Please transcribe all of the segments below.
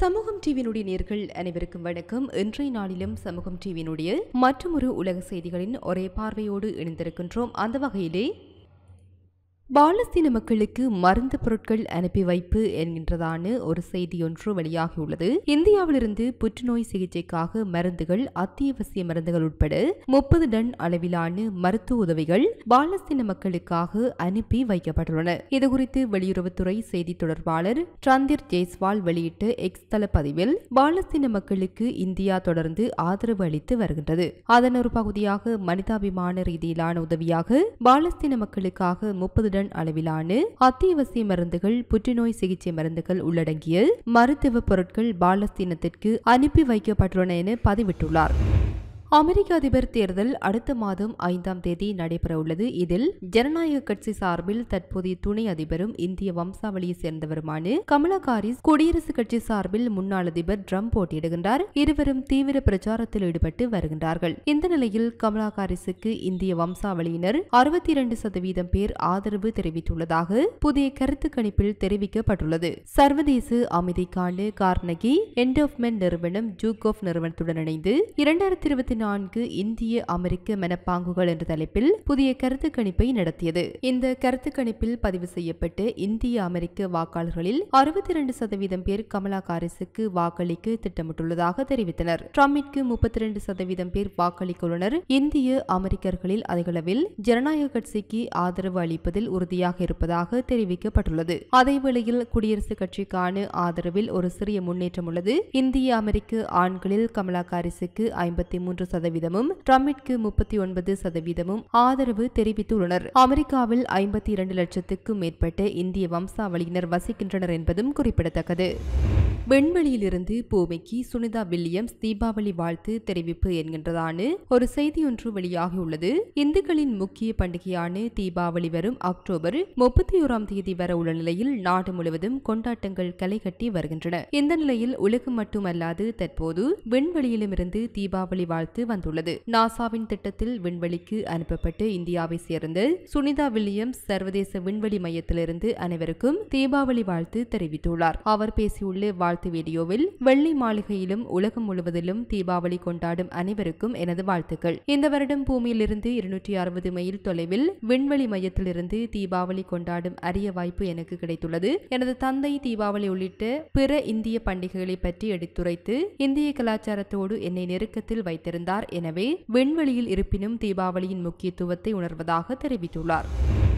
சமூகம் டிவியினுடைய நேர்கள் அனைவருக்கும் வணக்கம் இன்றைய நாளிலும் சமூகம் டிவியினுடைய மற்றொரு உலக செய்திகளின் ஒரே பார்வையோடு இணைந்திருக்கின்றோம் அந்த வகையிலே பாலஸ்தீன மக்களுக்கு மருந்து பொருட்கள் அனுப்பி வைப்பு என்கின்றதான ஒரு செய்தி ஒன்று வெளியாகியுள்ளது இந்தியாவிலிருந்து புற்றுநோய் சிகிச்சைக்காக மருந்துகள் அத்தியாவசிய மருந்துகள் உட்பட முப்பது டன் அளவிலான மருத்துவ உதவிகள் பாலஸ்தீன மக்களுக்காக அனுப்பி வைக்கப்பட்டுள்ளன இதுகுறித்து வெளியுறவுத்துறை செய்தி தொடர்பாளர் சந்திர் ஜெய்ஸ்வால் வெளியிட்ட எக்ஸ் தள பதிவில் பாலஸ்தீன மக்களுக்கு இந்தியா தொடர்ந்து ஆதரவு அளித்து வருகின்றது அதன் ஒரு பகுதியாக மனிதாபிமான ரீதியிலான உதவியாக பாலஸ்தீன மக்களுக்காக முப்பது உடன் அளவிலான அத்தியாவசிய மருந்துகள் புற்றுநோய் சிகிச்சை மருந்துகள் உள்ளடங்கிய மருத்துவ பொருட்கள் பாலஸ்தீனத்திற்கு அனுப்பி வைக்கப்பட்டுள்ளன என பதிவிட்டுள்ளார் அமெரிக்க அதிபர் தேர்தல் அடுத்த மாதம் ஐந்தாம் தேதி நடைபெறவுள்ளது இதில் ஜனநாயக கட்சி சார்பில் தற்போதைய துணை அதிபரும் இந்திய வம்சாவளியை சேர்ந்தவருமான கமலா காரிஸ் குடியரசுக் கட்சி சார்பில் முன்னாள் அதிபர் டிரம்ப் போட்டியிடுகின்றார் இருவரும் தீவிர பிரச்சாரத்தில் ஈடுபட்டு வருகின்றார்கள் இந்த நிலையில் கமலா காரிஸுக்கு இந்திய வம்சாவளியினர் அறுபத்தி இரண்டு சதவீதம் பேர் ஆதரவு தெரிவித்துள்ளதாக புதிய கருத்து கணிப்பில் தெரிவிக்கப்பட்டுள்ளது சர்வதேச அமைதிக்கான கார்னகி என்டோஃப்மென்ட் நிறுவனம் ஜூகோஃப் நிறுவனத்துடன் இணைந்து இரண்டாயிரத்தி இருபத்தி நான்கு இந்திய அமெரிக்க மனப்பாங்குகள் என்ற தலைப்பில் புதிய கருத்து கணிப்பை நடத்தியது இந்த கருத்து கணிப்பில் பதிவு செய்யப்பட்டு இந்திய அமெரிக்க வாக்காளர்களில் அறுபத்தி இரண்டு சதவீதம் பேர் கமலா காரிஸுக்கு வாக்களிக்க திட்டமிட்டுள்ளதாக தெரிவித்தனர் ட்ரம்பிற்கு முப்பத்தி இரண்டு சதவீதம் பேர் வாக்களித்துள்ளனர் இந்திய அமெரிக்கர்களில் அதிகளவில் ஜனநாயக கட்சிக்கு ஆதரவு அளிப்பதில் உறுதியாக இருப்பதாக தெரிவிக்கப்பட்டுள்ளது அதேவேளையில் குடியரசுக் கட்சிக்கான ஆதரவில் ஒரு சிறிய முன்னேற்றம் உள்ளது இந்திய அமெரிக்க ஆண்களில் கமலா காரிஸுக்கு ஐம்பத்தி மூன்று மூன்று சதவீதமும் டிரம்பிற்கு முப்பத்தி ஒன்பது சதவீதமும் ஆதரவு தெரிவித்துள்ளனர் அமெரிக்காவில் ஐம்பத்தி இரண்டு லட்சத்துக்கும் மேற்பட்ட இந்திய வம்சாவளியினர் வசிக்கின்றனர் என்பதும் குறிப்பிடத்தக்கது விண்வெளியிலிருந்து பூமிக்கு சுனிதா வில்லியம்ஸ் தீபாவளி வாழ்த்து தெரிவிப்பு என்கின்றதான ஒரு செய்தி ஒன்று வெளியாகியுள்ளது இந்துக்களின் முக்கிய பண்டிகையான தீபாவளி வரும் அக்டோபர் முப்பத்தி ஓராம் தேதி வர உள்ள நிலையில் நாடு முழுவதும் கொண்டாட்டங்கள் களை கட்டி வருகின்றன இந்த நிலையில் உலகம் மட்டுமல்லாது தற்போது விண்வெளியிலுமிருந்து தீபாவளி வாழ்த்து வந்துள்ளது நாசாவின் திட்டத்தில் விண்வெளிக்கு அனுப்பப்பட்டு இந்தியாவை சேர்ந்த சுனிதா வில்லியம்ஸ் சர்வதேச விண்வெளி மையத்திலிருந்து அனைவருக்கும் தீபாவளி வாழ்த்து தெரிவித்துள்ளார் அவர் பேசியுள்ள வாழ்த்து வீடியோவில் வெள்ளி மாளிகையிலும் உலகம் முழுவதிலும் தீபாவளி கொண்டாடும் அனைவருக்கும் எனது வாழ்த்துக்கள் இந்த வருடம் பூமியிலிருந்து இருநூற்றி அறுபது மைல் தொலைவில் விண்வெளி மையத்திலிருந்து தீபாவளி கொண்டாடும் அரிய வாய்ப்பு எனக்கு கிடைத்துள்ளது எனது தந்தை தீபாவளி உள்ளிட்ட பிற இந்திய பண்டிகைகளை பற்றி எடுத்துரைத்து இந்திய கலாச்சாரத்தோடு என்னை நெருக்கத்தில் வைத்திருந்தார் எனவே விண்வெளியில் இருப்பினும் தீபாவளியின் முக்கியத்துவத்தை உணர்வதாக தெரிவித்துள்ளார்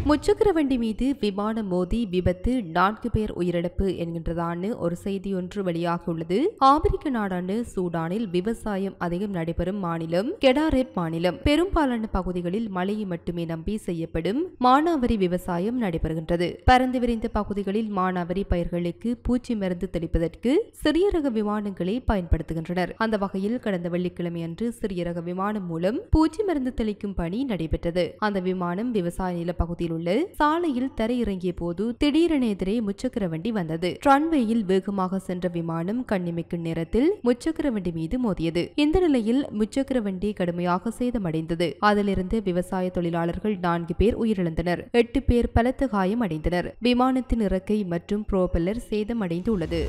முச்சக்கர வண்டி மீது விமானம் மோதி விபத்து நான்கு பேர் உயிரிழப்பு என்கின்றதான ஒரு செய்தி ஒன்று வெளியாகியுள்ளது ஆப்பிரிக்க நாடான சூடானில் விவசாயம் அதிகம் நடைபெறும் மாநிலம் கெடாரெப் மாநிலம் பெரும்பாலான பகுதிகளில் மழையை மட்டுமே நம்பி செய்யப்படும் மானாவரி விவசாயம் நடைபெறுகின்றது பரந்து விரிந்த பகுதிகளில் மானாவரி பயிர்களுக்கு பூச்சி மருந்து தெளிப்பதற்கு சிறிய ரக விமானங்களை பயன்படுத்துகின்றனர் அந்த வகையில் கடந்த வெள்ளிக்கிழமை அன்று சிறிய ரக விமானம் மூலம் பூச்சி மருந்து தெளிக்கும் பணி நடைபெற்றது அந்த விமானம் விவசாய நில பகுதியில் அருகிலுள்ள சாலையில் தரையிறங்கிய போது திடீரென எதிரே முச்சக்கர வண்டி வந்தது ரன்வேயில் வேகமாக சென்ற விமானம் கண்ணிமைக்கும் நேரத்தில் முச்சக்கர வண்டி மீது மோதியது இந்த நிலையில் முச்சக்கர வண்டி கடுமையாக சேதமடைந்தது அதிலிருந்து விவசாய தொழிலாளர்கள் நான்கு பேர் உயிரிழந்தனர் எட்டு பேர் பலத்த காயம் அடைந்தனர் விமானத்தின் இறக்கை மற்றும் புரோபல்லர் சேதமடைந்துள்ளது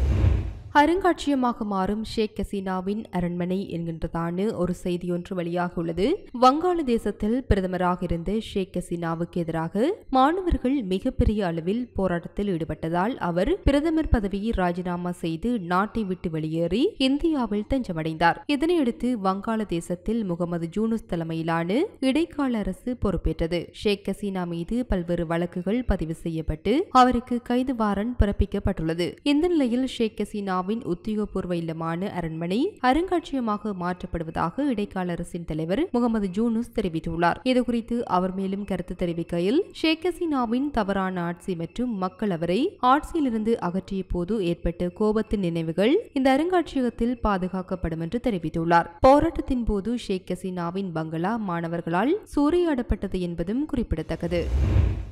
அருங்காட்சியமாக மாறும் ஷேக் ஹசீனாவின் அரண்மனை என்கின்றதான ஒரு செய்தி ஒன்று வெளியாகியுள்ளது வங்காள தேசத்தில் பிரதமராக இருந்த ஷேக் ஹசீனாவுக்கு எதிராக மாணவர்கள் மிகப்பெரிய அளவில் போராட்டத்தில் ஈடுபட்டதால் அவர் பிரதமர் பதவியை ராஜினாமா செய்து நாட்டை விட்டு வெளியேறி இந்தியாவில் தஞ்சமடைந்தார் இதனையடுத்து வங்காளதேசத்தில் முகமது ஜூனுஸ் தலைமையிலான இடைக்கால அரசு பொறுப்பேற்றது ஷேக் ஹசீனா மீது பல்வேறு வழக்குகள் பதிவு செய்யப்பட்டு அவருக்கு கைது வாரண்ட் பிறப்பிக்கப்பட்டுள்ளது இந்த நிலையில் ஷேக் ஹசீனா இந்தியாவின் உத்தியோகபூர்வ இல்லமான அரண்மனை அருங்காட்சியமாக மாற்றப்படுவதாக இடைக்கால அரசின் தலைவர் முகமது ஜூனூஸ் தெரிவித்துள்ளார் இதுகுறித்து அவர் மேலும் கருத்து தெரிவிக்கையில் ஷேக் ஹசீனாவின் தவறான ஆட்சி மற்றும் மக்கள் அவரை ஆட்சியிலிருந்து அகற்றிய போது ஏற்பட்ட கோபத்தின் நினைவுகள் இந்த அருங்காட்சியகத்தில் பாதுகாக்கப்படும் என்று தெரிவித்துள்ளார் போராட்டத்தின் போது ஷேக் ஹசீனாவின் பங்களா மாணவர்களால் சூறையாடப்பட்டது என்பதும் குறிப்பிடத்தக்கது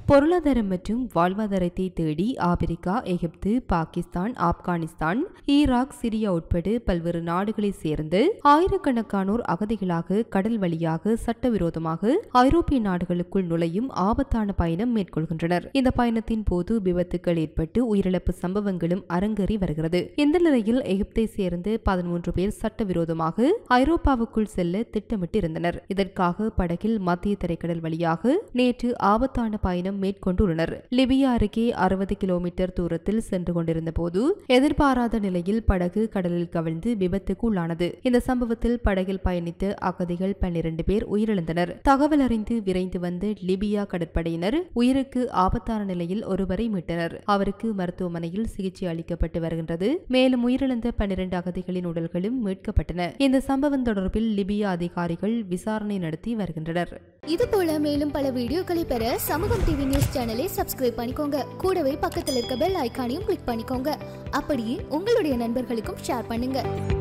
பொருளாதாரம் மற்றும் வாழ்வாதாரத்தை தேடி Africa Egypt Pakistan Afghanistan Iraq Syria உட்பட பல்வேறு நாடுகளை சேர்ந்து ஆயிரக்கணக்கானோர் அகதிகளாக கடல் வழியாக சட்டவிரோதமாக ஐரோப்பிய நாடுகளுக்குள் நுழையும் ஆபத்தான பயணம் மேற்கொள்கின்றனர் இந்த பயணத்தின் போது விபத்துக்கள் ஏற்பட்டு உயிரிழப்பு சம்பவங்களும் அரங்கேறி வருகிறது இந்த நிலையில் எகிப்தை சேர்ந்து பதிமூன்று பேர் சட்டவிரோதமாக ஐரோப்பாவுக்குள் செல்ல திட்டமிட்டு இருந்தனர் இதற்காக படகில் மத்திய திரைக்கடல் வழியாக நேற்று ஆபத்தான பயணம் மேற்கொண்டுள்ளனர் லிபியா அருகே அறுபது கிலோமீட்டர் தூரத்தில் சென்று கொண்டிருந்த போது எதிர்பாராத நிலையில் படகு கடலில் கவிழ்ந்து விபத்துக்கு உள்ளானது இந்த சம்பவத்தில் படகில் பயணித்த அகதிகள் பன்னிரண்டு பேர் உயிரிழந்தனர் தகவல் அறிந்து விரைந்து வந்த லிபியா கடற்படையினர் உயிருக்கு ஆபத்தான நிலையில் ஒருவரை மீட்டனர் அவருக்கு மருத்துவமனையில் சிகிச்சை அளிக்கப்பட்டு வருகின்றது மேலும் உயிரிழந்த பன்னிரண்டு அகதிகளின் உடல்களும் மீட்கப்பட்டன இந்த சம்பவம் தொடர்பில் லிபியா அதிகாரிகள் விசாரணை நடத்தி வருகின்றனர் இதுபோல மேலும் பல வீடியோக்களை பெற சமூகம் டிவி நியூஸ் சேனலை சப்ஸ்கிரைப் பண்ணிக்கோங்க கூடவே பக்கத்தில் இருக்க பெல் ஐக்கானையும் கிளிக் பண்ணிக்கோங்க அப்படியே உங்களுடைய நண்பர்களுக்கும் ஷேர் பண்ணுங்கள்